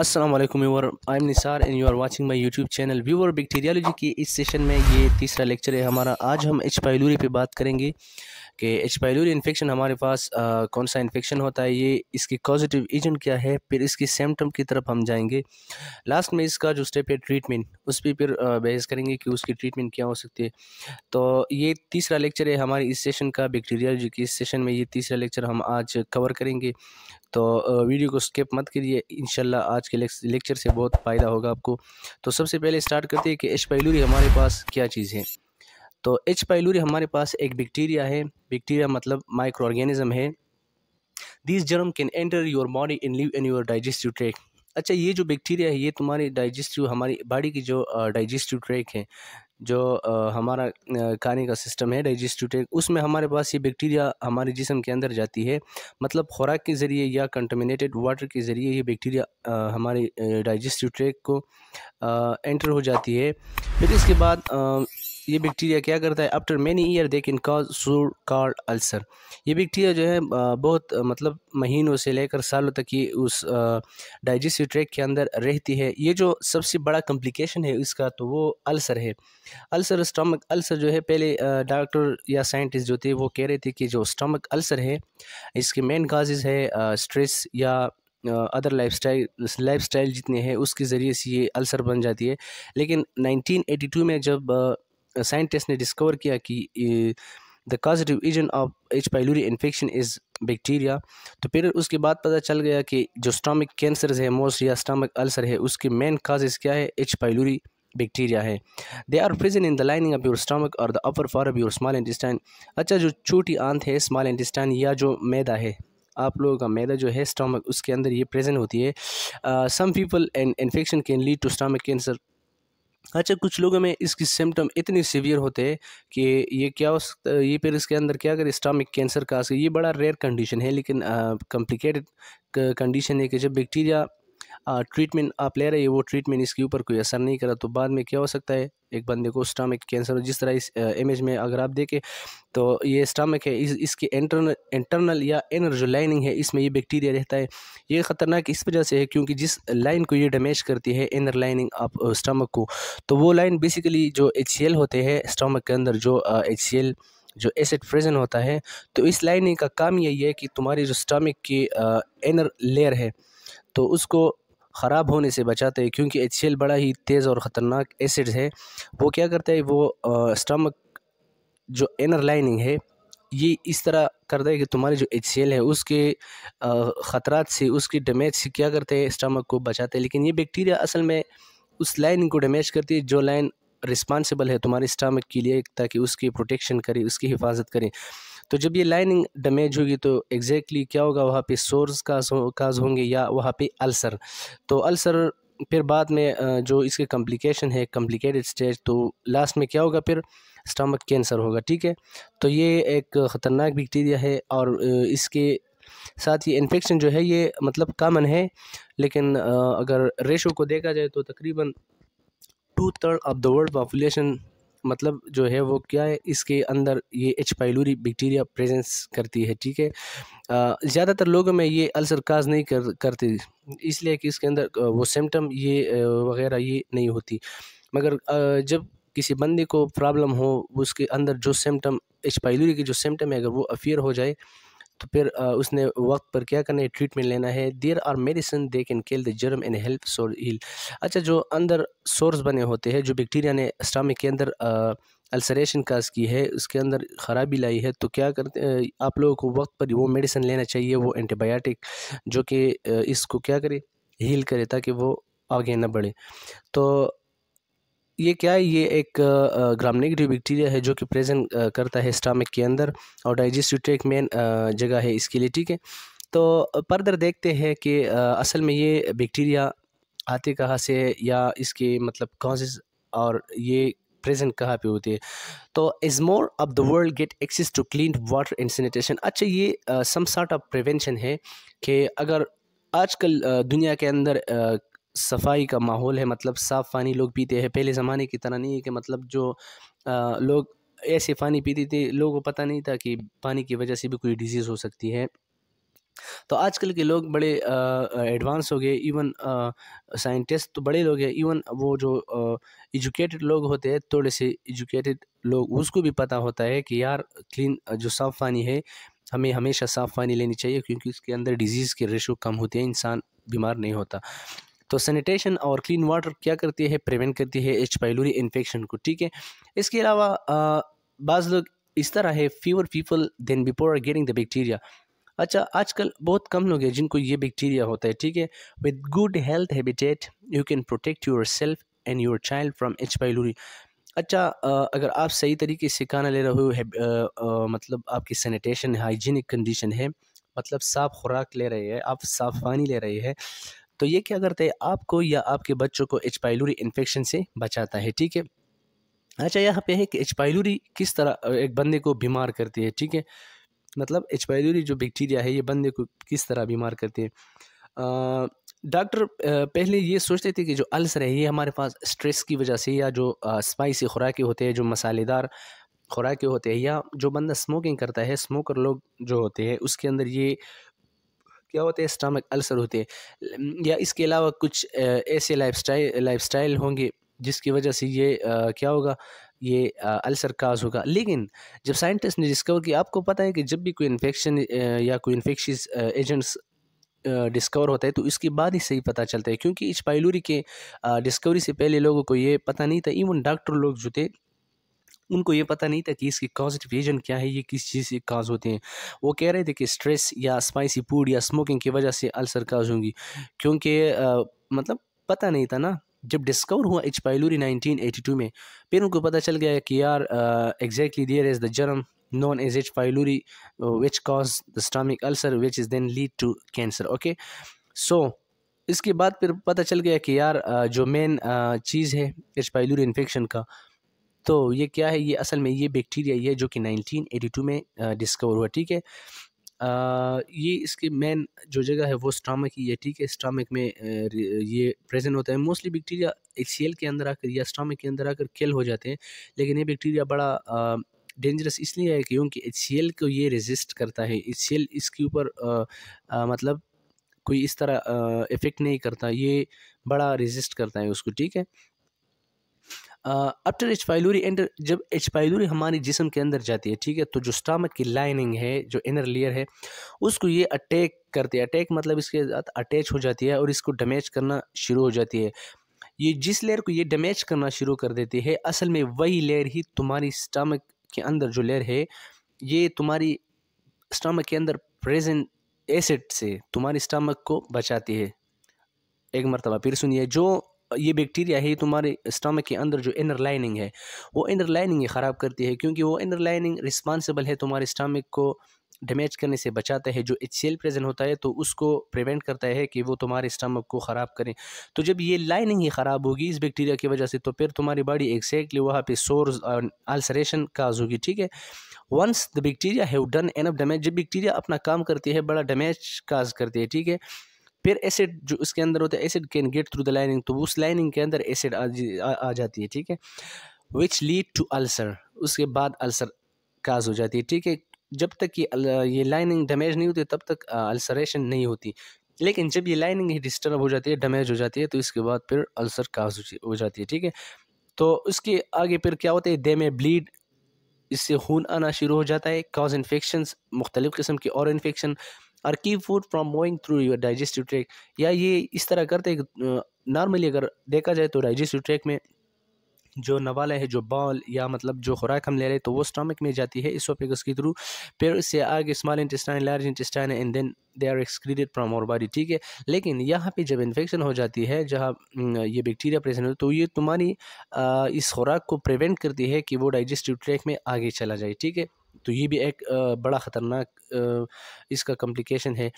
असलम वालेकुम I am Nisar and you are watching my YouTube channel viewer bacteriology की इस session में ये तीसरा लेक्चर है हमारा आज हम एच पाइलोरी पे बात करेंगे कि एच पायलोरी इन्फेक्शन हमारे पास आ, कौन सा इन्फेक्शन होता है ये इसकी कॉजिटिव एजेंट क्या है फिर इसकी सिम्टम की तरफ हम जाएंगे लास्ट में इसका जो स्टेप है ट्रीटमेंट उस पर फिर बहस करेंगे कि उसकी ट्रीटमेंट क्या हो सकती है तो ये तीसरा लेक्चर है हमारे इस सेशन का बैक्टीरिया जो कि इस सेशन में ये तीसरा लेक्चर हम आज कवर करेंगे तो वीडियो को स्किप मत करिए इन आज के लेक्चर से बहुत फ़ायदा होगा आपको तो सबसे पहले स्टार्ट करते हैं कि एच पायलोरी हमारे पास क्या चीज़ है तो एच पाइलोरी हमारे पास एक बैक्टीरिया है बैक्टीरिया मतलब माइक्रो ऑर्गेनिज्म है this germ can enter your body in live in your digestive track अच्छा ये जो बैक्टीरिया है ये तुम्हारे डाइजेस्टिव हमारी बॉडी की जो डाइजेस्टिव ट्रैक है जो हमारा खाने का सिस्टम है डाइजेस्टिव ट्रैक उसमें हमारे पास ये बैक्टीरिया हमारे जिसम के अंदर जाती है मतलब खुराक के ज़रिए या कंटमिनेटेड वाटर के ज़रिए ये बैक्टीरिया हमारे डाइजेस्टिव ट्रैक को एंटर हो जाती है फिर इसके बाद ये बैक्टीरिया क्या करता है after many year they can cause sore called ulcer ये बैक्टीरिया जो है बहुत मतलब महीनों से लेकर सालों तक ये उस डाइजेस्टिव ट्रैक के अंदर रहती है ये जो सबसे बड़ा कम्प्लिकेशन है इसका तो वो अल्सर है अल्सर स्टमक अल्सर जो है पहले डॉक्टर या साइंटिस्ट जो थे वो कह रहे थे कि जो स्टमक अल्सर है इसके मेन काजेज़ है स्ट्रेस या other life style life style जितने हैं उसके ज़रिए से ये अल्सर बन जाती है लेकिन 1982 में जब uh, साइंटिस्ट ने डिस्कवर किया कि the causative agent of H pylori infection is bacteria तो फिर उसके बाद पता चल गया कि जो स्टामिक कैंसर्स है मोस्ट या स्टामिक अल्सर है उसके मेन काजेज क्या है एच पाइलोरी बैक्टीरिया है they are present in the lining of your stomach और the upper for of your small intestine अच्छा जो छोटी आंत है स्मॉल इंटेस्टाइन या जो मैदा है आप लोगों का मैदा जो है स्टामक उसके अंदर ये प्रेजेंट होती है some people and infection can lead to stomach cancer अच्छा कुछ लोगों में इसकी सिम्टम इतनी सीवियर होते हैं कि ये क्या हो सकता ये फिर इसके अंदर क्या अगर स्टामिक कैंसर का ये बड़ा रेयर कंडीशन है लेकिन कॉम्प्लिकेटेड कंडीशन है कि जब बैक्टीरिया ट्रीटमेंट आप ले रहे हैं वो ट्रीटमेंट इसके ऊपर कोई असर नहीं करा तो बाद में क्या हो सकता है एक बंदे को स्टामिक कैंसर हो जिस तरह इस इमेज में अगर आप देखें तो ये स्टामिक है इस इसके इंटरनल इंटरनल या इनर जो लाइनिंग है इसमें ये बैक्टीरिया रहता है ये ख़तरनाक इस वजह से है क्योंकि जिस लाइन को ये डैमेज करती है इनर लाइनिंग आप स्टमक को तो वो लाइन बेसिकली जो एच होते हैं स्टामक के अंदर जो एच जो एसिड फ्रेजन होता है तो इस लाइनिंग का काम यही है कि तुम्हारी जो स्टामिक की इनर लेयर है तो उसको ख़राब होने से बचाते हैं क्योंकि एच बड़ा ही तेज़ और ख़तरनाक एसिड है वो क्या करता है वो स्टमक जो इनर लाइनिंग है ये इस तरह करता है कि तुम्हारी जो एच है उसके ख़तरा से उसकी डैमेज से क्या करते हैं स्टमक को बचाते हैं लेकिन ये बैक्टीरिया असल में उस लाइन को डैमेज करती है जो लाइन रिस्पांसिबल है तुम्हारे स्टमक के लिए ताकि उसकी प्रोटेक्शन करे उसकी हिफाजत करें तो जब ये लाइनिंग डैमेज होगी तो एग्जैक्टली क्या होगा वहाँ पे सोर्स काज काज होंगे या वहाँ पे अल्सर तो अल्सर फिर बाद में जो इसके कम्प्लिकेशन है कम्प्लिकेटेड स्टेज तो लास्ट में क्या होगा फिर स्टमक कैंसर होगा ठीक है तो ये एक ख़तरनाक बैक्टीरिया है और इसके साथ ही इन्फेक्शन जो है ये मतलब कामन है लेकिन अगर रेशो को देखा जाए तो तकरीबन two third of the world population मतलब जो है वो क्या है इसके अंदर ये एच पाइलोरी बैक्टीरिया प्रेजेंस करती है ठीक है ज़्यादातर लोगों में ये अल्सर काज नहीं कर करती इसलिए कि इसके अंदर वो सिम्टम ये वगैरह ये नहीं होती मगर जब किसी बंदे को प्रॉब्लम हो उसके अंदर जो सिम्टम एच पाइलोरी की जो सिम्टम है अगर वो अफियर हो जाए तो फिर उसने वक्त पर क्या करना है ट्रीटमेंट लेना है there are medicine they can kill the germ and help sore heal अच्छा जो अंदर सोर्स बने होते हैं जो बैक्टीरिया ने स्टामिक के अंदर अल्सरेशन काज की है उसके अंदर ख़राबी लाई है तो क्या करते आप लोगों को वक्त पर वो मेडिसिन लेना चाहिए वो एंटीबायोटिक जो कि इसको क्या करे हील करे ताकि वो आगे ना बढ़े तो ये क्या है ये एक ग्रामनेगेटिव बैक्टीरिया है जो कि प्रेजेंट करता है स्टामिक के अंदर और डाइजेस्टिव ट्रैक मेन जगह है इसके लिए ठीक है तो पर्दर देखते हैं कि असल में ये बैक्टीरिया आते कहाँ से या इसके मतलब कॉजेज और ये प्रेजेंट कहाँ पे होती है तो is more of the world get access to clean water and sanitation अच्छा ये सम सॉर्ट ऑफ प्रिवेंशन है कि अगर आजकल दुनिया के अंदर सफाई का माहौल है मतलब साफ़ पानी लोग पीते हैं पहले ज़माने की तरह नहीं है कि मतलब जो आ, लोग ऐसे पानी पीते थे लोगों को पता नहीं था कि पानी की वजह से भी कोई डिजीज़ हो सकती है तो आजकल के लोग बड़े एडवांस हो गए इवन साइंटिस्ट तो बड़े लोग हैं इवन वो जो एजुकेटेड लोग होते हैं थोड़े से एजुकेटेड लोग उसको भी पता होता है कि यार क्लीन जो साफ़ पानी है हमें हमेशा साफ़ पानी लेनी चाहिए क्योंकि उसके अंदर डिजीज़ के रेशो कम होते हैं इंसान बीमार नहीं होता तो सैनिटेशन और क्लीन वाटर क्या करती है प्रिवेंट करती है एच पाइलोरी इन्फेक्शन को ठीक है इसके अलावा बाज़ लोग इस तरह है fewer people than before are getting the bacteria अच्छा आजकल बहुत कम लोग हैं जिनको ये बैक्टीरिया होता है ठीक है with good health habitat you can protect yourself and your child from H pylori अच्छा अगर आप सही तरीके से खाना ले रहे हो आ, आ, मतलब आपकी सैनिटेशन हाइजीनिक कंडीशन है मतलब साफ़ खुराक ले रहे हैं आप साफ़ पानी ले रहे हैं तो ये क्या करता है आपको या आपके बच्चों को एच पाइलोरी इन्फेक्शन से बचाता है ठीक है अच्छा यहाँ पे है कि एच पाइलोरी किस तरह एक बंदे को बीमार करती है ठीक है मतलब एच पाइलोरी जो बैक्टीरिया है ये बंदे को किस तरह बीमार करती है डॉक्टर पहले ये सोचते थे कि जो अल्सर है ये हमारे पास स्ट्रेस की वजह से या जो स्पाइसी खुराकें होते हैं जो मसालेदार खुराकें होते हैं या जो बंदा स्मोकिंग करता है स्मोकर लोग जो होते हैं उसके अंदर ये क्या होते हैं स्टमक अल्सर होते हैं या इसके अलावा कुछ ऐसे लाइफ स्टाइल होंगे जिसकी वजह से ये क्या होगा ये अल्सर काज होगा लेकिन जब साइंटिस्ट ने डिस्कवर किया आपको पता है कि जब भी कोई इन्फेक्शन या कोई इन्फेक्शस एजेंट्स डिस्कवर होता है तो इसके बाद ही सही पता चलता है क्योंकि इस पाइलोरी के डिस्कवरी से पहले लोगों को ये पता नहीं था इवन डॉक्टर लोग जो थे उनको ये पता नहीं था कि इसके कॉजिटिव एजेंट क्या है ये किस चीज़ से काज होते हैं वो कह रहे थे कि स्ट्रेस या स्पाइसी फूड या स्मोकिंग की वजह से अल्सर काज होंगी क्योंकि मतलब पता नहीं था ना जब डिस्कवर हुआ एच पाइलूरी 1982 में फिर उनको पता चल गया कि यार exactly there is the germ known as H pylori which cause the stomach ulcer which is then lead to cancer okay so इसके बाद फिर पता चल गया कि यार जो मेन चीज़ है एच पाइलूरी इन्फेक्शन का तो ये क्या है ये असल में ये बैक्टीरिया ये जो कि 1982 में डिस्कवर हुआ ठीक है आ, ये इसके मेन जो जगह है वो स्टामक ही है ठीक है स्टामक में ये प्रेजेंट होता है मोस्टली बैक्टीरिया एच के अंदर आकर या स्टामक के अंदर आकर केल हो जाते हैं लेकिन ये बैक्टीरिया बड़ा आ, डेंजरस इसलिए है क्योंकि एच को ये रेजिस्ट करता है एच इसके ऊपर मतलब कोई इस तरह इफ़ेक्ट नहीं करता ये बड़ा रेजिस्ट करता है उसको ठीक है आफ्टर एच पाइलोरी एंटर जब एच पाइलोरी हमारे जिसम के अंदर जाती है ठीक है तो जो स्टामक की लाइनिंग है जो इनर लेयर है उसको ये अटैक करते हैं अटैक मतलब इसके साथ अटैच हो जाती है और इसको डैमेज करना शुरू हो जाती है ये जिस लेयर को ये डैमेज करना शुरू कर देती है असल में वही लेयर ही तुम्हारी स्टामक के अंदर जो लेयर है ये तुम्हारी स्टामक के अंदर प्रेजेंट एसिड से तुम्हारी स्टामक को बचाती है एक मरतबा फिर सुनिए जो ये बैक्टीरिया है तुम्हारे स्टमक के अंदर जो इनर लाइनिंग है वो इनर लाइनिंग ही ख़राब करती है क्योंकि वो इनर लाइनिंग रिस्पांसिबल है तुम्हारे स्टमक को डैमेज करने से बचाता है जो एच सी एल प्रेजेंट होता है तो उसको प्रिवेंट करता है कि वो तुम्हारे स्टमक को ख़राब करें तो जब ये लाइनिंग ही ख़राब होगी इस बैक्टीरिया की वजह से तो फिर तुम्हारी बॉडी एक्जैक्टली वहाँ पे सोर्स अल्सरेशन काज होगी ठीक है once the bacteria have done enough damage जब बैक्टीरिया अपना काम करती है बड़ा डैमेज काज करती है ठीक है फिर एसिड जो इसके अंदर होता है acid can get through the lining तो उस लाइनिंग के अंदर एसिड आ, आ, आ जाती है ठीक है विच लीड टू अल्सर उसके बाद अल्सर काज हो जाती है ठीक है जब तक ये ये लाइनिंग डैमेज नहीं होती तब तक अल्सरेशन नहीं होती लेकिन जब ये लाइनिंग ही डिस्टर्ब हो जाती है डैमेज हो जाती है तो इसके बाद फिर अल्सर काज हो जाती है ठीक है तो उसके आगे फिर क्या होता है दे में ब्लीड इससे खून आना शुरू हो जाता है काज इन्फेक्शन मुख्तलिफ़ किस्म की और इन्फेक्शन और keep food from moving through your digestive track या ये इस तरह करते नॉर्मली अगर देखा जाए तो डाइजेस्टिव ट्रैक में जो नवाला है जो बॉल या मतलब जो खुराक हम ले रहे हैं तो वो स्टमक में जाती है इसोपेगस के थ्रू फिर से आगे small intestine large intestine and then they are excreted from our body ठीक है लेकिन यहाँ पे जब इन्फेक्शन हो जाती है जहाँ ये बैक्टीरिया प्रेजेंट हो तो ये तुम्हारी इस खुराक को प्रिवेंट करती है कि वो डाइजेस्टिव ट्रैक में आगे चला जाए ठीक है तो ये भी एक बड़ा ख़तरनाक इसका कम्प्लिकेशन है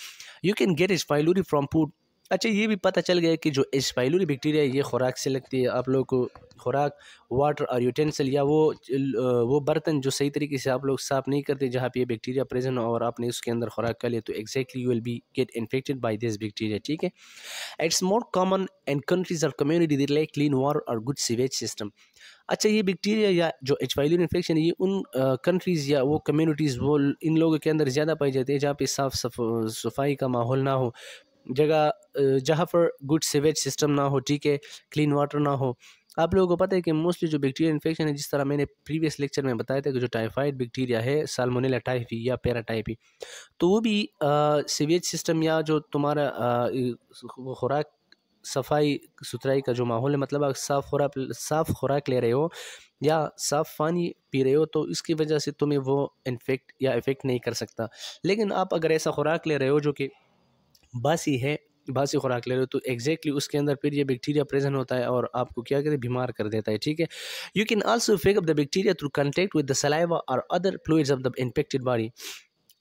you can get H pylori from food अच्छा ये भी पता चल गया कि जो एस्पाइलोरी बैक्टीरिया ये खुराक से लगती है आप लोग को खुराक वाटर और यूटेंसिल या वो वो बर्तन जो सही तरीके से आप लोग साफ नहीं करते जहाँ पे ये बैक्टीरिया प्रेजेंट हो और आपने उसके अंदर खुराक कर लिया तो exactly you will be get infected by this bacteria ठीक है it's more common in countries or community दिल लाइक क्लीन वाटर और गुड सीवेज सिस्टम अच्छा ये बैक्टीरिया या जो एच वाई इन्फेक्शन ये उन कंट्रीज़ या वो कम्युनिटीज़ वो इन लोगों के अंदर ज़्यादा पाई जाती है जहाँ पे साफ सफाई का माहौल ना हो जगह जहाँ पर गुड सीवेज सिस्टम ना हो ठीक है क्लीन वाटर ना हो आप लोगों को पता है कि मोस्टली जो बैक्टीरिया इन्फेक्शन है जिस तरह मैंने प्रीवियस लेक्चर में बताया था कि जो टाइफाइड बैक्टीरिया है सालमोनेला टाइफी e या पैरा टाइफी e, तो वो भी सीवेज सिस्टम या जो तुम्हारा खुराक सफाई सुथराई का जो माहौल है मतलब आप साफ़ खुराक साफ़ खुराक ले रहे हो या साफ़ पानी पी रहे हो तो इसकी वजह से तुम्हें वो इन्फेक्ट या इफ़ेक्ट नहीं कर सकता लेकिन आप अगर ऐसा खुराक ले रहे हो जो कि बासी है बासी खुराक ले रहे हो तो एग्जैक्टली उसके अंदर फिर ये बैक्टीरिया प्रेजेंट होता है और आपको क्या कहते हैं बीमार कर देता है ठीक है you can also fake up the bacteria through contact with the saliva or other fluids of the infected body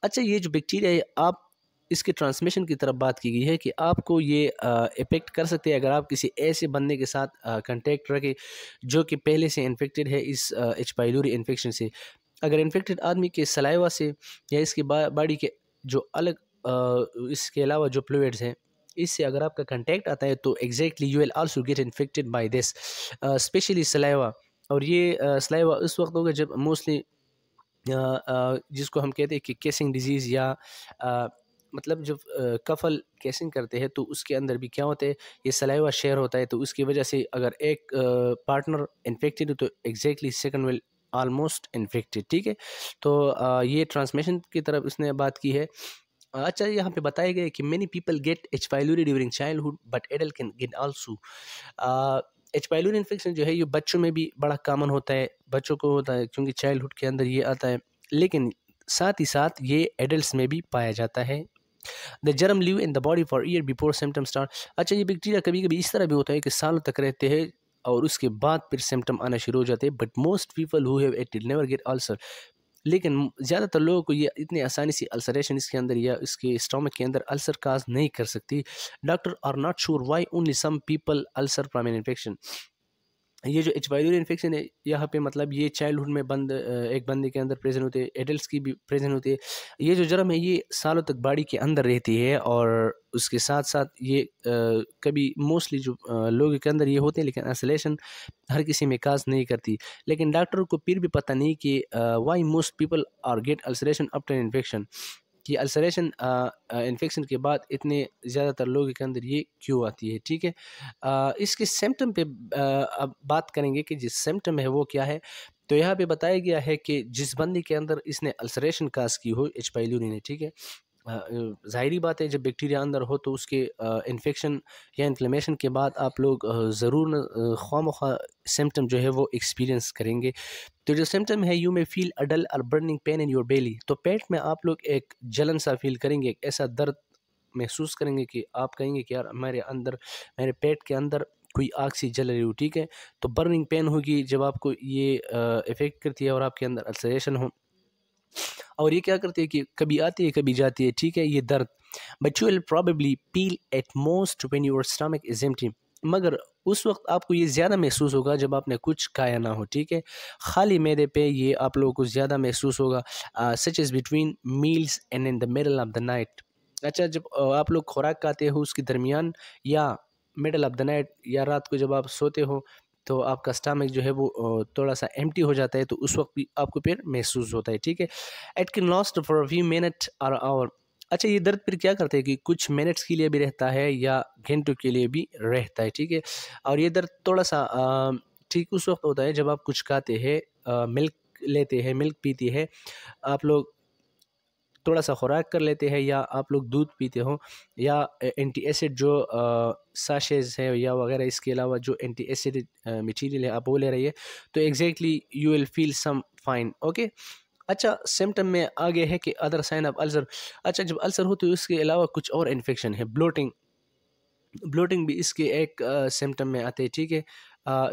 अच्छा ये जो बैक्टीरिया है आप इसके ट्रांसमिशन की तरफ बात की गई है कि आपको ये इफेक्ट कर सकते हैं अगर आप किसी ऐसे बंदे के साथ कंटेक्ट रखें जो कि पहले से इन्फेक्टेड है इस एच पाइलोरी इन्फेक्शन से अगर इन्फेक्टेड आदमी के सलाइवा से या इसके बॉडी के जो अलग इसके अलावा जो फ्लूड्स हैं इससे अगर आपका कंटेक्ट आता है तो exactly you will also get infected by this specially saliva और ये सलाइवा उस वक्त होगा जब मोस्टली जिसको हम कहते हैं कि केसिंग डिजीज़ या आ, मतलब जब कफल केसिंग करते हैं तो उसके अंदर भी क्या होता है ये सलाइवा शेयर होता है तो उसकी वजह से अगर एक पार्टनर इन्फेक्टेड हो तो exactly second will almost infected ठीक है तो आ, ये ट्रांसमिशन की तरफ उसने बात की है अच्छा यहाँ पे बताया गया कि many people get H pylori during childhood but adult can get also H pylori infection जो है ये बच्चों में भी बड़ा कॉमन होता है बच्चों को होता है क्योंकि चाइल्डहुड के अंदर ये आता है लेकिन साथ ही साथ ये एडल्ट में भी पाया जाता है the germ live in the body for year before symptom start अच्छा ये बैक्टीरिया कभी कभी इस तरह भी होता है कि सालों तक रहते हैं और उसके बाद फिर सिम्टम आना शुरू हो जाते हैं but most people who have it never get ulcer लेकिन ज़्यादातर लोगों को ये इतनी आसानी से अल्सरेशन इसके अंदर या इसके स्टोमक के अंदर अल्सर काज नहीं कर सकती doctor are not sure why only some people ulcer prime infection ये जो एच दूरी इन्फेक्शन है यहाँ पे मतलब ये चाइल्डहुड में बंद एक बंदे के अंदर प्रेजेंट होते हैं एडल्ट की भी प्रेजेंट होती है ये जो जर्म है ये सालों तक बॉडी के अंदर रहती है और उसके साथ साथ ये आ, कभी मोस्टली जो लोग के अंदर ये होते हैं लेकिन आइसोलेशन हर किसी में काज नहीं करती लेकिन डॉक्टरों को फिर भी पता नहीं कि why most people are get isolation after infection कि अल्सरेशन इन्फेक्शन के बाद इतने ज़्यादातर लोगों के अंदर ये क्यों आती है ठीक है इसके सिम्टम पे अब बात करेंगे कि जिस सिम्टम है वो क्या है तो यहाँ पे बताया गया है कि जिस बंदी के अंदर इसने अल्सरेशन काज की हो एच पाइलोरी ने ठीक है ज़ाहरी बात है जब बैक्टीरिया अंदर हो तो उसके इन्फेक्शन या इन्फ्लेमेशन के बाद आप लोग ज़रूर ख्वा खा सिम्टम जो है वो एक्सपीरियंस करेंगे तो जो सिम्टम है you may feel a dull or burning pain in your belly तो पेट में आप लोग एक जलन सा फील करेंगे एक ऐसा दर्द महसूस करेंगे कि आप कहेंगे कि यार हमारे अंदर मेरे पेट के अंदर कोई आग सी जल रही हो ठीक है तो बर्निंग पेन होगी जब आपको ये इफ़ेक्ट करती है और आपके अंदर अल्सरेशन हो और ये क्या करती है कि कभी आती है कभी जाती है ठीक है ये दर्द but you will probably feel it most when your stomach is empty मगर उस वक्त आपको ये ज़्यादा महसूस होगा जब आपने कुछ खाया ना हो ठीक है खाली मैदे पे ये आप लोगों को ज़्यादा महसूस होगा such is between meals and in the middle of the night अच्छा जब आप लोग खुराक खाते हो उसके दरमियान या मिडल ऑफ द नाइट या रात को जब आप सोते हो तो आपका स्टामिक जो है वो थोड़ा सा एम्टी हो जाता है तो उस वक्त भी आपको पेट महसूस होता है ठीक है it can last for few minute or hour अच्छा ये दर्द फिर क्या करते हैं कि कुछ मिनट्स के लिए भी रहता है या घंटों के लिए भी रहता है ठीक है और ये दर्द थोड़ा सा ठीक उस वक्त होता है जब आप कुछ खाते हैं मिल्क लेते हैं मिल्क पीती है आप लोग थोड़ा सा खुराक कर लेते हैं या आप लोग दूध पीते हो या एंटी एसिड जो साशेज है या वगैरह इसके अलावा जो एंटी एसिड मटीरियल है आप वो ले रही है तो exactly you will feel some fine okay अच्छा सिम्टम में आगे है कि अदर साइन ऑफ अल्सर अच्छा जब अल्सर हो तो इसके अलावा कुछ और इन्फेक्शन है ब्लोटिंग ब्लोटिंग भी इसके एक सिम्टम में आते हैं ठीक है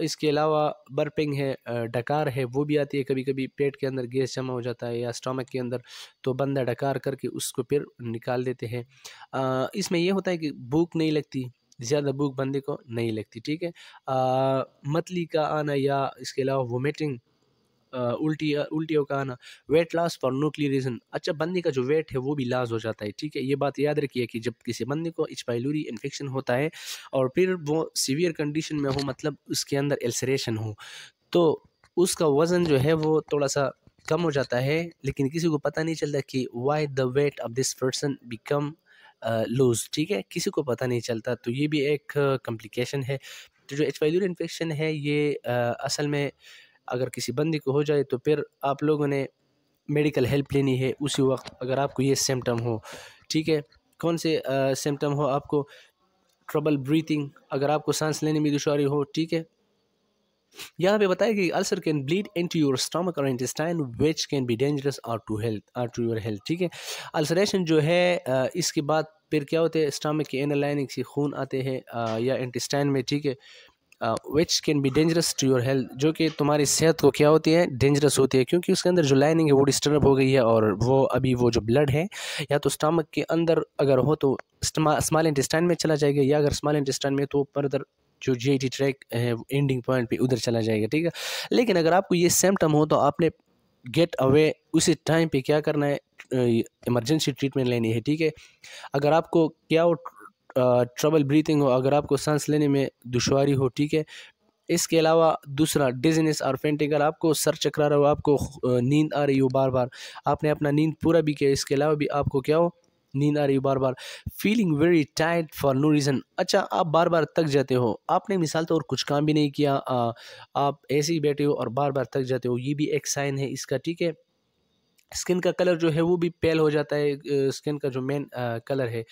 इसके अलावा बर्पिंग है डकार है वो भी आती है कभी कभी पेट के अंदर गैस जमा हो जाता है या स्टोमक के अंदर तो बंदा डकार करके उसको फिर निकाल देते हैं इसमें यह होता है कि भूख नहीं लगती ज़्यादा भूख बंदे को नहीं लगती ठीक है मतली का आना या इसके अलावा वोमिटिंग उल्टी उल्टियों का आना weight loss for nuclear reason अच्छा बंदी का जो वेट है वो भी लॉस हो जाता है ठीक है ये बात याद रखिए कि जब किसी बंदी को इचपाइलूरी इन्फेक्शन होता है और फिर वो सीवियर कंडीशन में हो मतलब उसके अंदर एल्सरेशन हो तो उसका वज़न जो है वो थोड़ा सा कम हो जाता है लेकिन किसी को पता नहीं चलता कि why the weight of this person become loose ठीक है किसी को पता नहीं चलता तो ये भी एक कम्प्लिकेशन है तो जो एच इन्फेक्शन है ये uh, असल में uh, अगर किसी बंदी को हो जाए तो फिर आप लोगों ने मेडिकल हेल्प लेनी है उसी वक्त अगर आपको ये सिम्टम हो ठीक है कौन से सिम्टम हो आपको ट्रबल ब्रीथिंग अगर आपको सांस लेने में दुशारी हो ठीक है यहाँ पे बताया कि ulcer can bleed into your stomach or intestine which can be dangerous or to health or to your health ठीक है अल्सरेशन जो है इसके बाद फिर क्या होते हैं स्टामक के एनालाइनिंग से खून आते हैं या इंटेस्टाइन में ठीक है which can be dangerous to your health जो कि तुम्हारी सेहत को क्या होती है डेंजरस होती है क्योंकि उसके अंदर जो लाइनिंग है वो डिस्टर्ब हो गई है और वो अभी वो जो ब्लड है या तो स्टामक के अंदर अगर हो तो स्मॉल इंटेस्टाइन में चला जाएगा या अगर स्मॉल इंटेस्टाइन में तो फर्दर जो जी आई टी ट्रैक है एंडिंग पॉइंट पे उधर चला जाएगा ठीक है लेकिन अगर आपको ये सिम्टम हो तो आपने गेट अवे उसी टाइम पे क्या करना है इमरजेंसी ट्रीटमेंट लेनी है ठीक है अगर आपको क्या ट्रबल ब्रीथिंग हो अगर आपको सांस लेने में दुशारी हो ठीक है इसके अलावा दूसरा डिजनेस और फेंटिकल आपको सर चकरा रहा हो आपको नींद आ रही हो बार बार आपने अपना नींद पूरा भी किया इसके अलावा भी आपको क्या हो नींद आ रही हो बार बार feeling very tight for no reason अच्छा आप बार बार थक जाते हो आपने मिसाल तो और कुछ काम भी नहीं किया आ, आप ऐसे ही बैठे हो और बार बार थक जाते हो ये भी एक साइन है इसका ठीक है स्किन का कलर जो है वो भी पेल हो जाता है स्किन का जो मेन कलर है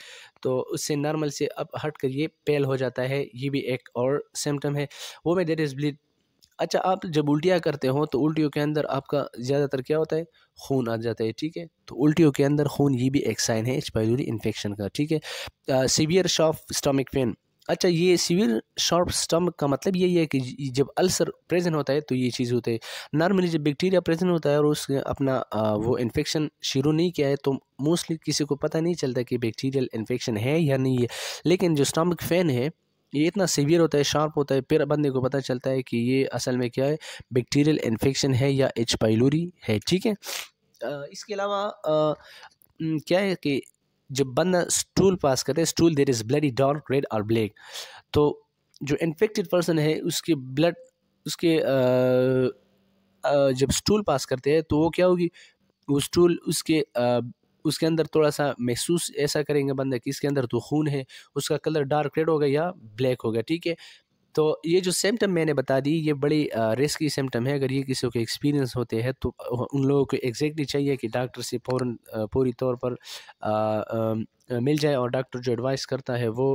तो उससे नॉर्मल से अब हट कर ये पेल हो जाता है ये भी एक और सिम्टम है वो में देट इज़ ब्लीड अच्छा आप जब उल्टियाँ करते हो तो उल्टियों के अंदर आपका ज़्यादातर क्या होता है खून आ जाता है ठीक है तो उल्टियों के अंदर खून ये भी एक साइन है एच पायलोरी इन्फेक्शन का ठीक है सीवियर शॉफ स्टमिक पेन अच्छा ये सिवियर शॉर्प स्टमक का मतलब यही है कि जब अल्सर प्रेजेंट होता है तो ये चीज़ होता है नॉर्मली जब बैक्टीरिया प्रेजेंट होता है और उसने अपना वो हम्म। इन्फेक्शन शुरू नहीं किया है तो मोस्टली किसी को पता नहीं चलता कि बैक्टीरियल इन्फेक्शन है या नहीं है लेकिन जो स्टमक फैन है ये इतना सीवियर होता है शार्प होता है फिर बंदे को पता चलता है कि ये असल में क्या है बैक्टीरियल इन्फेक्शन है या एच पाइलोरी है ठीक है इसके अलावा क्या है कि जब बंदा स्टूल पास करता है stool there is bloody dark red or black तो जो इन्फेक्टेड पर्सन है उसके ब्लड उसके आ, आ, जब स्टूल पास करते हैं तो वो क्या होगी वो स्टूल उसके आ, उसके अंदर थोड़ा सा महसूस ऐसा करेंगे बंदा कि इसके अंदर तो खून है उसका कलर डार्क रेड होगा या ब्लैक होगा ठीक है तो ये जो सिम्टम मैंने बता दी ये बड़ी रिस्की सिम्टम है अगर ये किसी के एक्सपीरियंस होते हैं तो उन लोगों को एग्जैक्टली चाहिए कि डॉक्टर से फ़ौर पूरी तौर पर आ, आ, मिल जाए और डॉक्टर जो एडवाइस करता है वो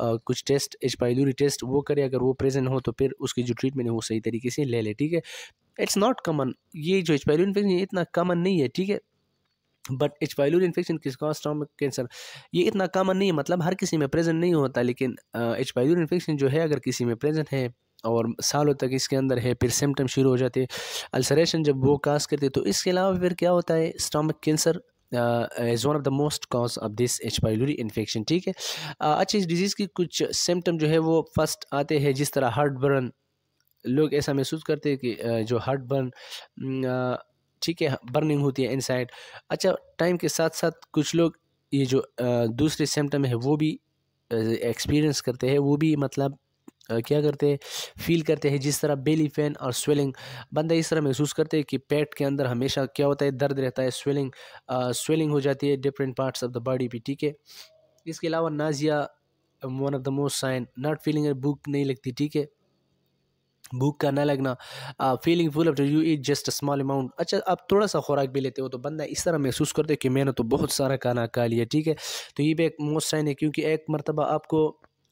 आ, कुछ टेस्ट एच पाइलोरी टेस्ट वो करे अगर वो प्रेजेंट हो तो फिर उसकी जो ट्रीटमेंट है वो सही तरीके से ले ले ठीक है इट्स नॉट कॉमन ये जो एच पाइलोरी इन्फेक्शन ये इतना कॉमन नहीं है ठीक है बट एच पायलोरी इन्फेक्शन किस कॉज स्टॉमक कैंसर ये इतना कॉमन नहीं है मतलब हर किसी में प्रेजेंट नहीं होता लेकिन एच पायलोरी इन्फेक्शन जो है अगर किसी में प्रेजेंट है और सालों तक इसके अंदर है फिर सिम्टम शुरू हो जाते अल्सरेशन जब वो काज करते तो इसके अलावा फिर क्या होता है stomach cancer is one of the most cause of this H pylori infection ठीक है uh, अच्छा इस डिज़ीज़ की कुछ सिम्टम जो है वो फर्स्ट आते हैं जिस तरह हार्ट बर्न लोग ऐसा महसूस करते हैं कि जो हार्ट बर्न uh, ठीक है बर्निंग होती है इनसाइड अच्छा टाइम के साथ साथ कुछ लोग ये जो दूसरे सिम्टम है वो भी एक्सपीरियंस करते हैं वो भी मतलब क्या करते हैं फील करते हैं जिस तरह बेली पेन और स्वेलिंग बंदा इस तरह महसूस करते हैं कि पेट के अंदर हमेशा क्या होता है दर्द रहता है स्वेलिंग स्वेलिंग हो जाती है different parts of the body भी ठीक है इसके अलावा nausea one of the most sign not feeling बुक नहीं लगती ठीक है भूख का ना लगना feeling full after you eat just a small amount अच्छा आप थोड़ा सा खुराक भी लेते हो तो बंदा इस तरह महसूस करते हो कि मैंने तो बहुत सारा खाना खा लिया ठीक है तो ये भी एक मोस्ट साइन है क्योंकि एक मरतबा आपको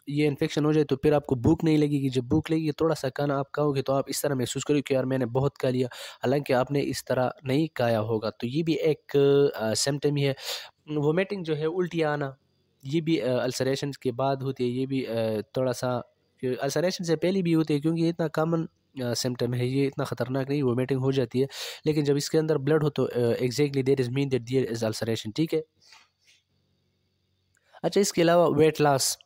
ये इन्फेक्शन हो जाए तो फिर आपको भूख नहीं लगेगी जब भूख लगेगी थोड़ा सा खाना आप खाओगे तो आप इस तरह महसूस करोगे कि यार मैंने बहुत खा लिया हालांकि आपने इस तरह नहीं खाया होगा तो ये भी एक सिम्टम ही है वोमेटिंग जो है उल्टी आना ये भी अल्सरेशन के बाद होती है ये भी थोड़ा सा अल्सरेशन से पहले भी होती है क्योंकि ये इतना कॉमन सिम्टम है ये इतना खतरनाक नहीं वोमिटिंग हो जाती है लेकिन जब इसके अंदर ब्लड हो तो exactly there is mean that there is ulceration ठीक है अच्छा इसके अलावा वेट लॉस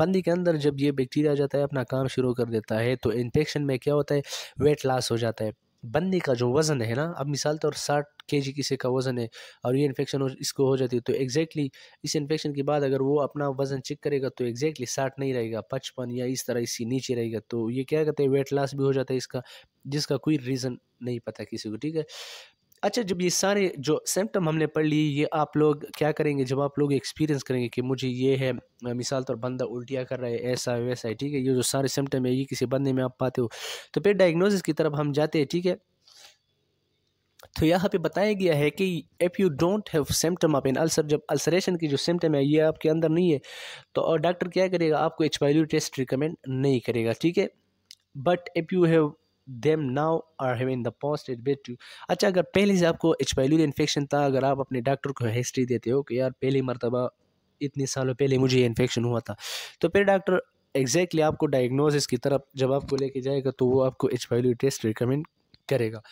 बंदी के अंदर जब ये बैक्टीरिया आ जाता है अपना काम शुरू कर देता है तो इन्फेक्शन में क्या होता है वेट लॉस हो जाता है बंदे का जो वज़न है ना अब मिसाल तौर साठ के जी किसी का वज़न है और ये इन्फेक्शन हो इसको हो जाती है तो एग्जैक्टली इस इन्फेक्शन के बाद अगर वो अपना वज़न चेक करेगा तो एग्जैक्टली साठ नहीं रहेगा पचपन या इस तरह इसी नीचे रहेगा तो ये क्या कहते हैं वेट लॉस भी हो जाता है इसका जिसका कोई रीज़न नहीं पता किसी को ठीक है अच्छा जब ये सारे जो सिम्टम हमने पढ़ लिए ये आप लोग क्या करेंगे जब आप लोग एक्सपीरियंस करेंगे कि मुझे ये है मिसाल तौर बंदा उल्टियाँ कर रहा है ऐसा है वैसा है ठीक है ये जो सारे सिम्टम है ये किसी बंदे में आप पाते हो तो फिर डायग्नोसिस की तरफ हम जाते हैं ठीक है तो यहाँ पे बताया गया है कि if you don't have symptom आप इन अल्सर जब अल्सरेशन की जो सिम्टम है ये आपके अंदर नहीं है तो और डॉक्टर क्या करेगा आपको एच टेस्ट रिकमेंड नहीं करेगा ठीक है but if you have them now or है the post it bet to अच्छा अगर पहले से आपको एच पैलूल इन्फेक्शन था अगर आप अपने डॉक्टर को हिस्ट्री देते हो कि यार पहली मरतबा इतने सालों पहले मुझे ये इन्फेक्शन हुआ था तो फिर डॉक्टर एग्जैक्टली आपको डायग्नोसिस की तरफ जब आपको लेके जाएगा तो वो आपको एच टेस्ट रिकमेंड करेगा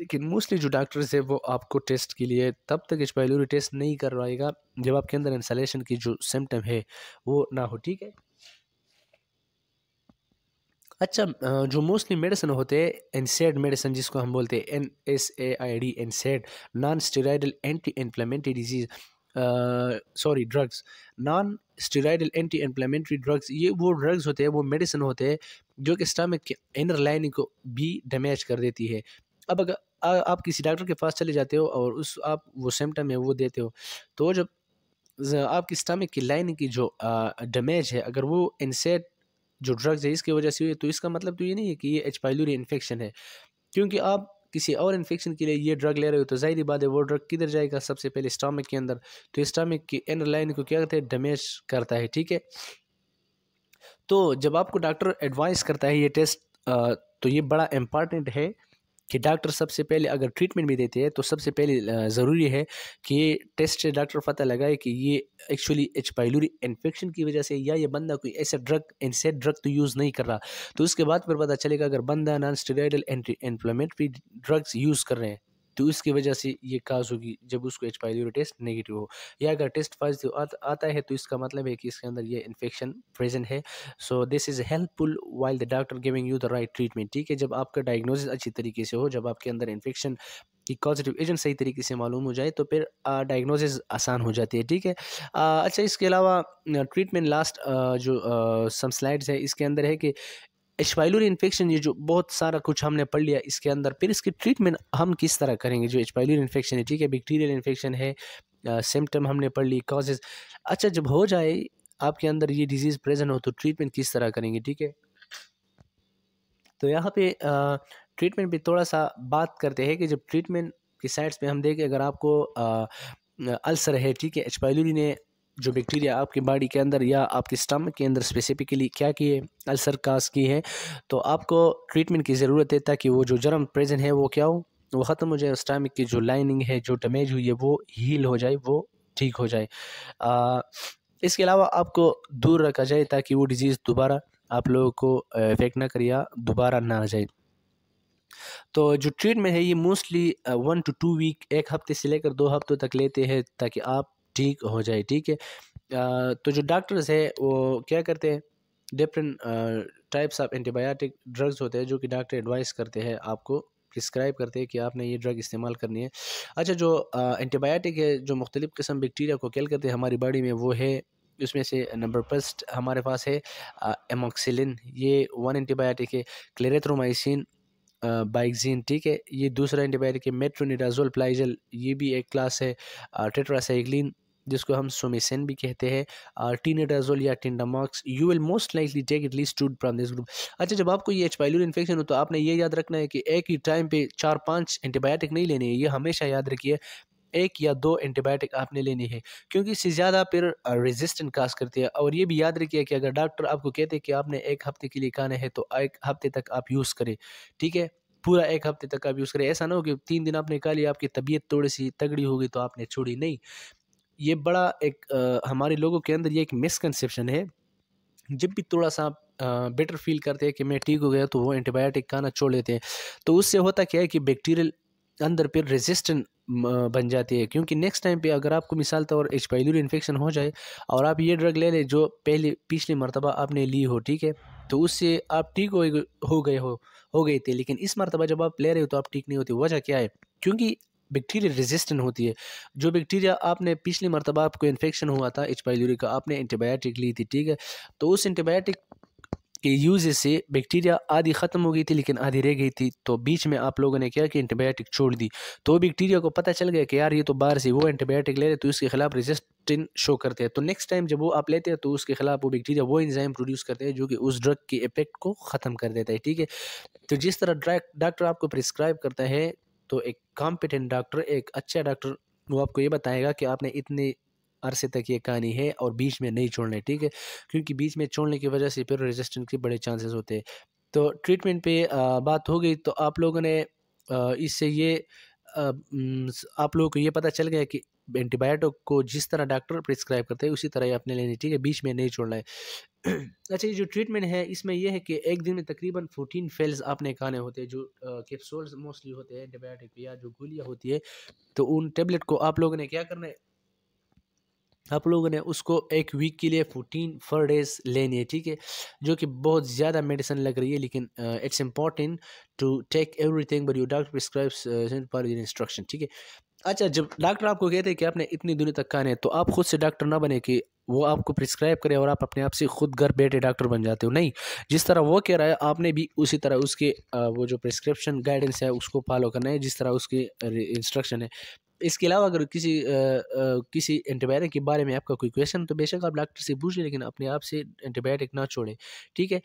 लेकिन मोस्टली जो डॉक्टर्स है वो आपको टेस्ट के लिए तब तक एच टेस्ट नहीं करवाएगा जब आपके अंदर इंसलेशन की जो सिम्टम है वो ना हो ठीक है अच्छा जो मोस्टली मेडिसिन होते हैं एनसेड मेडिसिन जिसको हम बोलते हैं N S A I D NSAID non steroidal anti inflammatory disease sorry drugs non steroidal anti inflammatory drugs ये वो ड्रग्स होते हैं वो मेडिसिन होते हैं जो कि स्टमक के इनर लाइनिंग को भी डैमेज कर देती है अब अगर आ, आप किसी डॉक्टर के पास चले जाते हो और उस आप वो सिम्टम है वो देते हो तो जब आपकी स्टमक की लाइनिंग की जो डैमेज है अगर वो इंसेट जो ड्रग्स है इसकी वजह से हुई तो इसका मतलब तो ये नहीं है कि ये एच पाइलोरी इन्फेक्शन है क्योंकि आप किसी और इन्फेक्शन के लिए ये ड्रग ले रहे हो तो जाहिर बात है वो ड्रग किधर जाएगा सबसे पहले स्टामिक के अंदर तो स्टामिक की एनर लाइन को क्या करते हैं डैमेज करता है ठीक है तो जब आपको डॉक्टर एडवाइस करता है ये टेस्ट तो ये बड़ा इम्पॉर्टेंट है कि डॉक्टर सबसे पहले अगर ट्रीटमेंट भी देते हैं तो सबसे पहले ज़रूरी है कि टेस्ट से डॉक्टर पता लगाए कि ये एक्चुअली एच पाइलूरी इन्फेक्शन की वजह से या ये बंदा कोई ऐसा ड्रग इनसेट ड्रग तो यूज़ नहीं कर रहा तो उसके बाद फिर पता चलेगा अगर बंदा non steroidal anti inflammatory drugs use कर रहे हैं तो इसकी वजह से ये काज होगी जब उसको एच पाइलोरी टेस्ट नेगेटिव हो या अगर टेस्ट पॉजिटिव आत, आता है तो इसका मतलब है कि इसके अंदर ये इन्फेक्शन प्रेजेंट है so this is helpful while the doctor giving you the right treatment ठीक है जब आपका डायग्नोसिस अच्छी तरीके से हो जब आपके अंदर इन्फेक्शन की पॉजिटिव एजेंट सही तरीके से मालूम हो जाए तो फिर डायग्नोसिस आसान हो जाती है ठीक है अच्छा इसके अलावा ट्रीटमेंट लास्ट आ, जो सम स्लाइड्स है इसके अंदर है कि एचपाइलोरी इन्फेक्शन ये जो बहुत सारा कुछ हमने पढ़ लिया इसके अंदर फिर इसकी ट्रीटमेंट हम किस तरह करेंगे जो एचपाइलोरी इन्फेक्शन है ठीक है बैक्टीरियल इन्फेक्शन है सिम्टम हमने पढ़ ली कॉजेज अच्छा जब हो जाए आपके अंदर ये डिजीज़ प्रेजेंट हो तो ट्रीटमेंट किस तरह करेंगे ठीक है तो यहाँ पे ट्रीटमेंट पे थोड़ा सा बात करते हैं कि जब ट्रीटमेंट की साइड्स पे हम देखें अगर आपको आ, अल्सर है ठीक है एचपाइलोरी ने जो बैक्टीरिया आपकी बॉडी के अंदर या आपके स्टमक के अंदर स्पेसिफिकली क्या किए अल्सर कास की है तो आपको ट्रीटमेंट की ज़रूरत है ताकि वो जो जर्म प्रेजेंट है वो क्या हो वो ख़त्म हो जाए स्टामिक की जो लाइनिंग है जो डैमेज हुई है वो हील हो जाए वो ठीक हो जाए आ, इसके अलावा आपको दूर रखा जाए ताकि वो डिज़ीज़ दोबारा आप लोगों को इफेक्ट ना करे या दोबारा ना आ जाए तो जो ट्रीटमेंट है ये mostly one two two week एक हफ्ते से लेकर दो हफ्तों तक लेते हैं ताकि आप ठीक हो जाए ठीक है तो जो डॉक्टर्स है वो क्या करते हैं different types of antibiotic drugs होते हैं जो कि डॉक्टर एडवाइस करते हैं आपको प्रिस्क्राइब करते हैं कि आपने ये ड्रग इस्तेमाल करनी है अच्छा जो एंटीबायोटिक है जो मुख्तलिफ़ किस्म बैक्टीरिया को कैल करते हैं हमारी बॉडी में वो है उसमें से नंबर फर्स्ट हमारे पास है एमोक्सिलिन ये वन एंटीबायोटिक है क्लेरेथ्रोमाइसिन बाइगजीन ठीक है ये दूसरा एंटीबायोटिक है मेट्रोनिडाजोल प्लाइजल ये भी एक क्लास है टेट्रासाइक्लिन जिसको हम सोमेसन भी कहते हैं और टीनेडाजोल या Tindamax you will most likely take it least two from this group अच्छा जब आपको ये एच पाइलोरी इन्फेक्शन हो तो आपने ये याद रखना है कि एक ही टाइम पे चार पांच एंटीबायोटिक नहीं लेने हैं ये हमेशा याद रखिए एक या दो एंटीबायोटिक आपने लेनी है क्योंकि इससे ज़्यादा फिर रेजिस्टेंट कास करती है और ये भी याद रखिए कि अगर डॉक्टर आपको कहते हैं कि आपने एक हफ्ते के लिए खाना है तो एक हफ्ते तक आप यूज़ करें ठीक है पूरा एक हफ्ते तक आप यूज़ करें ऐसा ना हो कि तीन दिन आपने खा लिया आपकी तबीयत थोड़ी सी तगड़ी होगी तो आपने छोड़ी नहीं ये बड़ा एक आ, हमारे लोगों के अंदर ये एक मिसकनसप्शन है जब भी थोड़ा सा बेटर फील करते हैं कि मैं ठीक हो गया तो वो एंटीबायोटिक खाना छोड़ लेते हैं तो उससे होता क्या है कि बैक्टीरियल अंदर पर रेजिस्टेंट बन जाती है क्योंकि नेक्स्ट टाइम पे अगर आपको मिसाल तौर एच पाइलू इन्फेक्शन हो जाए और आप ये ड्रग ले लें जो पहले पिछली मरतबा आपने ली हो ठीक है तो उससे आप ठीक हो गए हो हो गए थे लेकिन इस मरतबा जब आप ले रहे हो तो आप ठीक नहीं होते वजह क्या है क्योंकि बैक्टीरिया रेजिस्टेंट होती है जो बैक्टीरिया आपने पिछली मरतबा आपको इन्फेक्शन हुआ था एच पाई का आपने एंटीबायोटिक ली थी ठीक है तो उस एंटीबायोटिक के यूज़ से बैक्टीरिया आधी ख़त्म हो गई थी लेकिन आधी रह गई थी तो बीच में आप लोगों ने क्या कि एंटीबायोटिक छोड़ दी तो बैक्टीरिया को पता चल गया कि यार ये तो बाहर से वो एंटीबायोटिक ले रहे तो इसके खिलाफ रेजिस्टेंट शो करते हैं तो नेक्स्ट टाइम जब वो आप लेते हैं तो उसके खिलाफ वो बैक्टीरिया वो एंजाइम प्रोड्यूस करते हैं जो कि उस ड्रग के इफेक्ट को ख़त्म कर देता है ठीक है तो जिस तरह डॉक्टर आपको प्रिस्क्राइब करता है तो एक कॉम्पिटेंट डॉक्टर एक अच्छा डॉक्टर वो आपको ये बताएगा कि आपने इतने अरसे तक ये कहानी है और बीच में नहीं छोड़ना है ठीक है क्योंकि बीच में छोड़ने की वजह से फिर रेजिस्टेंट के बड़े चांसेस होते हैं तो ट्रीटमेंट पे बात हो गई तो आप लोगों ने इससे ये आप लोगों को ये पता चल गया कि एंटीबायोटिक को जिस तरह डॉक्टर प्रिस्क्राइब करते हैं उसी तरह ही अपने लेनी ठीक है बीच में नहीं छोड़ना है अच्छा ये जो ट्रीटमेंट है इसमें यह है कि एक दिन में तकरीबन फोर्टीन फेल्स आपने खाने होते हैं जो कैप्सूल्स मोस्टली होते हैं एंटीबायोटिक या जो गोलियाँ होती है तो उन टेबलेट को आप लोगों ने क्या करना है आप लोगों ने उसको एक वीक के लिए फोर्टीन फोर डेज लेनी है ठीक है जो कि बहुत ज़्यादा मेडिसिन लग रही है लेकिन it's important to take everything but you doctor prescribes per instruction ठीक है अच्छा जब डॉक्टर आपको कहते हैं कि आपने इतनी दूरी तक खाने तो आप खुद से डॉक्टर ना बने कि वो आपको प्रिस्क्राइब करे और आप अपने आप से खुद घर बैठे डॉक्टर बन जाते हो नहीं जिस तरह वो कह रहा है आपने भी उसी तरह उसके वो जो प्रिस्क्रिप्शन गाइडेंस है उसको फॉलो करना है जिस तरह उसकी इंस्ट्रक्शन है इसके अलावा अगर किसी आ, आ, किसी एंटीबायोटिक के बारे में आपका कोई क्वेश्चन तो बेशक आप डॉक्टर से पूछें लेकिन अपने आप से एंटीबायोटिक ना छोड़ें ठीक है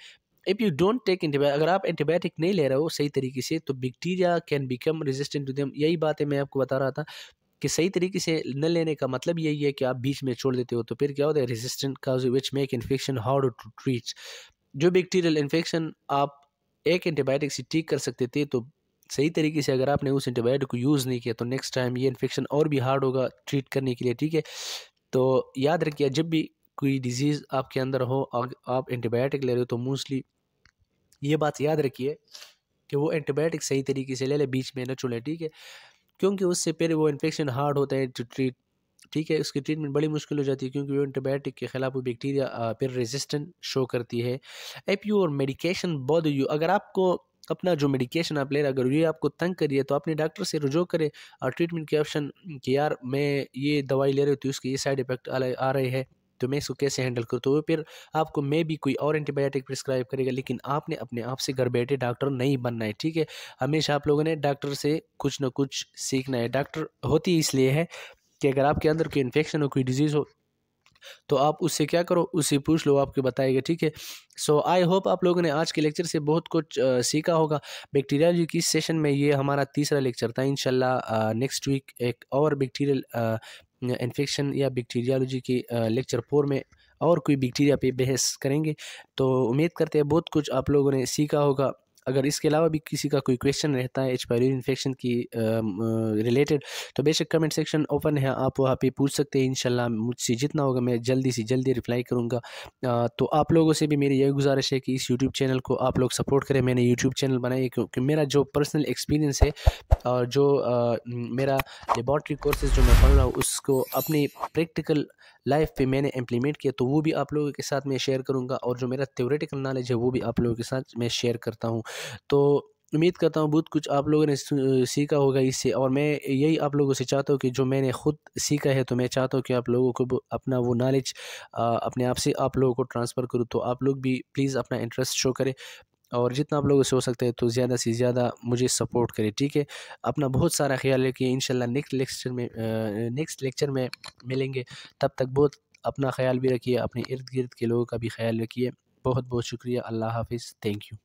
if you don't take antibiotic अगर आप एंटीबायोटिक नहीं ले रहे हो सही तरीके से तो bacteria can become resistant to them यही बात है मैं आपको बता रहा था कि सही तरीके से न लेने का मतलब यही है कि आप बीच में छोड़ देते हो तो फिर क्या होता है resistant cause which make infection hard to treat जो बैक्टीरियल इन्फेक्शन आप एक एंटीबायोटिक से ठीक कर सकते थे तो सही तरीके से अगर आपने उस एंटीबायोटिक को यूज़ नहीं किया तो नेक्स्ट टाइम ये इन्फेक्शन और भी हार्ड होगा ट्रीट करने के लिए ठीक है तो याद रखिए जब भी कोई डिजीज़ आपके अंदर हो आप एंटीबायोटिक ले रहे हो तो मोस्टली ये बात याद रखिए कि वो एंटीबायोटिक सही तरीके से ले ले बीच में ना चुने ठीक है क्योंकि उससे फिर वो इन्फेक्शन हार्ड होता है टू ट्रीट ठीक है उसकी ट्रीटमेंट बड़ी मुश्किल हो जाती है क्योंकि वो एंटीबायोटिक के खिलाफ वो बैक्टीरिया फिर रेजिस्टेंट शो करती है एप यू और मेडिकेशन बॉद यू अगर आपको अपना जो मेडिकेशन आप ले रहे अगर ये आपको तंग करिए तो अपने डॉक्टर से रुझो करें और ट्रीटमेंट के ऑप्शन कि यार मैं ये दवाई ले रही थी तो उसके ये साइड इफ़ेक्ट आ रहे हैं तो मैं इसको कैसे हैंडल करूँ तो फिर आपको मैं भी कोई और एंटीबायोटिक प्रिस्क्राइब करेगा लेकिन आपने अपने आप से घर बैठे डॉक्टर नहीं बनना है ठीक है हमेशा आप लोगों ने डॉक्टर से कुछ ना कुछ सीखना है डॉक्टर होती इसलिए है कि अगर आपके अंदर कोई इन्फेक्शन हो कोई डिजीज़ हो तो आप उससे क्या करो उससे पूछ लो आपके बताएगा ठीक है सो आई होप आप लोगों ने आज के लेक्चर से बहुत कुछ आ, सीखा होगा बैक्टीरियालॉजी की सेशन में ये हमारा तीसरा लेक्चर था इनशाला नेक्स्ट वीक एक और बैक्टीरियल इन्फेक्शन या बैक्टीरियालॉजी के लेक्चर फोर में और कोई बैक्टीरिया पे बहस करेंगे तो उम्मीद करते हैं बहुत कुछ आप लोगों ने सीखा होगा अगर इसके अलावा भी किसी का कोई क्वेश्चन रहता है एच पायरी इन्फेक्शन की रिलेटेड तो बेशक कमेंट सेक्शन ओपन है आप वहाँ पे पूछ सकते हैं इनशाला मुझसे जितना होगा मैं जल्दी से जल्दी रिप्लाई करूँगा तो आप लोगों से भी मेरी यही गुजारिश है कि इस यूट्यूब चैनल को आप लोग सपोर्ट करें मैंने यूट्यूब चैनल बनाया क्योंकि मेरा जो पर्सनल एक्सपीरियंस है और जो मेरा लेबॉर्ट्री कोर्सेज जो मैं पढ़ रहा हूँ उसको अपनी प्रैक्टिकल लाइफ पे मैंने इम्प्लीमेंट किया तो वो भी आप लोगों के साथ मैं शेयर करूँगा और जो मेरा थ्योरेटिकल नॉलेज है वो भी आप लोगों के साथ मैं शेयर करता हूँ तो उम्मीद करता हूँ बहुत कुछ आप लोगों ने सीखा होगा इससे और मैं यही आप लोगों से चाहता हूँ कि जो मैंने खुद सीखा है तो मैं चाहता हूँ कि आप लोगों को अपना वो नॉलेज अपने आप से आप लोगों को ट्रांसफ़र करूँ तो आप लोग भी प्लीज़ अपना इंटरेस्ट शो करें और जितना आप लोग सो हो हैं तो ज़्यादा से ज़्यादा मुझे सपोर्ट करें ठीक है अपना बहुत सारा ख्याल रखिए इन नेक्स्ट लेक्चर में नेक्स्ट लेक्चर में मिलेंगे तब तक बहुत अपना ख्याल भी रखिए अपने इर्द गिर्द के लोगों का भी ख्याल रखिए बहुत बहुत शुक्रिया अल्लाह हाफिज़ थैंक यू